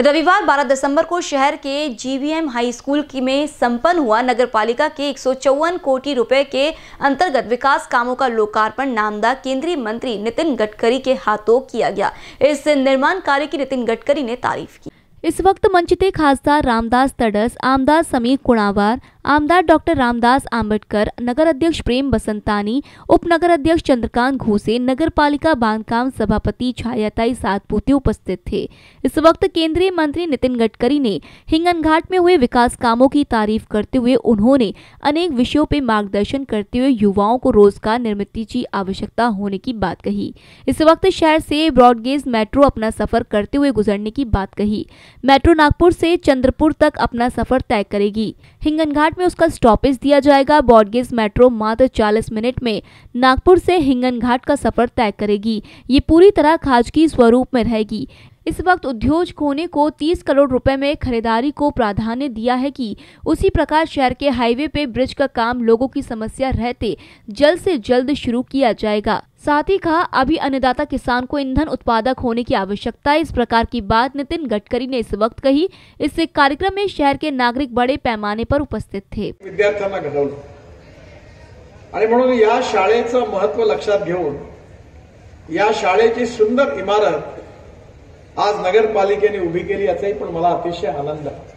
रविवार 12 दिसंबर को शहर के जीवीएम हाई स्कूल की में संपन्न हुआ नगर पालिका के एक कोटी रुपए के अंतर्गत विकास कामों का लोकार्पण नामदा केंद्रीय मंत्री नितिन गडकरी के हाथों किया गया इस निर्माण कार्य की नितिन गडकरी ने तारीफ की इस वक्त मंच खासदार रामदास तडस आमदार समीर कुणावार आमदार डॉक्टर रामदास आम्बेडकर नगर अध्यक्ष प्रेम बसंतानी उप नगर अध्यक्ष चंद्रकांत घोसे नगर पालिका बांधकाम सभापति छायाताई सातपोते उपस्थित थे इस वक्त केंद्रीय मंत्री नितिन गडकरी ने हिंगन घाट में हुए विकास कामों की तारीफ करते हुए उन्होंने अनेक विषयों पर मार्गदर्शन करते हुए युवाओं को रोजगार निर्मित की आवश्यकता होने की बात कही इस वक्त शहर से ब्रॉडगेज मेट्रो अपना सफर करते हुए गुजरने की बात कही मेट्रो नागपुर से चंद्रपुर तक अपना सफर तय करेगी हिंगन घाट में उसका स्टॉपेज दिया जाएगा बॉडगेज मेट्रो मात्र 40 मिनट में नागपुर से हिंगन घाट का सफर तय करेगी ये पूरी तरह खाजगी स्वरूप में रहेगी इस वक्त उद्योग कोने को 30 करोड़ रुपए में खरीदारी को प्राधान्य दिया है कि उसी प्रकार शहर के हाईवे पे ब्रिज का काम लोगों की समस्या रहते जल्द से जल्द शुरू किया जाएगा साथ ही कहा अभी अन्नदाता किसान को ईंधन उत्पादक होने की आवश्यकता इस प्रकार की बात नितिन गडकरी ने इस वक्त कही इस कार्यक्रम में शहर के नागरिक बड़े पैमाने पर उपस्थित थे विद्यार्थ्यांना महत्व लक्षा घेन या शाची सुंदर इमारत आज नगरपालिकेने उभी केली याचाही पण मला अतिशय आनंद आहे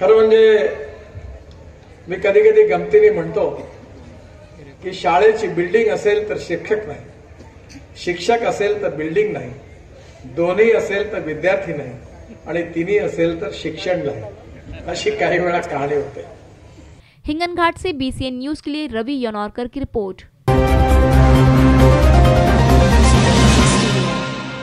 खरं म्हणजे मी कधी कधी गमतीने म्हणतो की शाळेची बिल्डिंग असेल तर शिक्षक नाही शिक्षक असेल तर बिल्डिंग नाही दोन्ही असेल तर विद्यार्थी नाही आणि तिन्ही असेल तर शिक्षण नाही अशी काही वेळा कहाणी होते हिंगणघाट से बीसीएन न्यूज के लिए रवि यनौरकर की रिपोर्ट